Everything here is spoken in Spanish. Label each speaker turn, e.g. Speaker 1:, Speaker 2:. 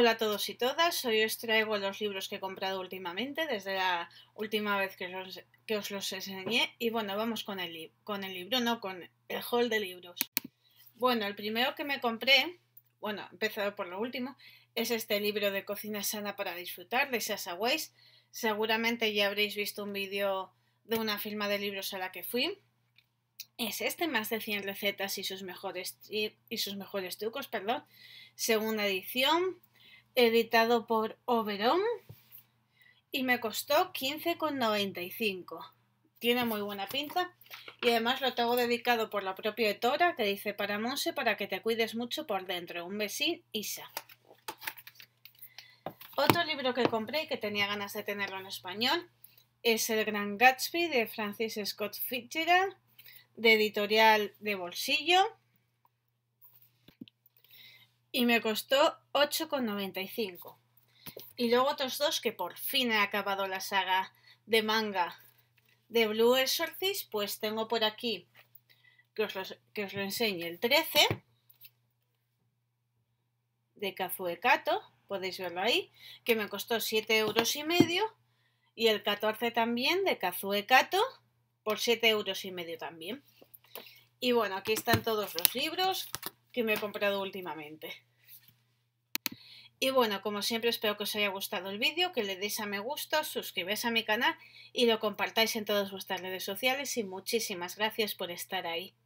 Speaker 1: Hola a todos y todas, hoy os traigo los libros que he comprado últimamente, desde la última vez que os, los enseñé. Y bueno, vamos con el, con el libro, no con el haul de libros. Bueno, el primero que me compré, bueno, empezado por lo último, es este libro de cocina sana para disfrutar de Sasa Weiss. Seguramente ya habréis visto un vídeo de una firma de libros a la que fui. Es este, más de 100 recetas y sus mejores, sus mejores trucos, perdón. Segunda edición, editado por Oberon y me costó 15,95. Tiene muy buena pinta y además lo tengo dedicado por la propia editora que dice para Monse para que te cuides mucho por dentro. Un besín, Isa. Otro libro que compré y que tenía ganas de tenerlo en español es El Gran Gatsby de Francis Scott Fitzgerald de editorial de bolsillo y me costó 8,95. Y luego otros dos que por fin he acabado la saga de manga de Blue Exorcist, pues tengo por aquí que os lo, enseñe el 13 de Kazue Kato, podéis verlo ahí, que me costó 7 euros y medio, y el 14 también de Kazue Kato por 7 euros y medio también. Y bueno, aquí están todos los libros, me he comprado últimamente. Y bueno, como siempre espero que os haya gustado el vídeo, que le deis a me gusta, suscribáis a mi canal y lo compartáis en todas vuestras redes sociales y muchísimas gracias por estar ahí.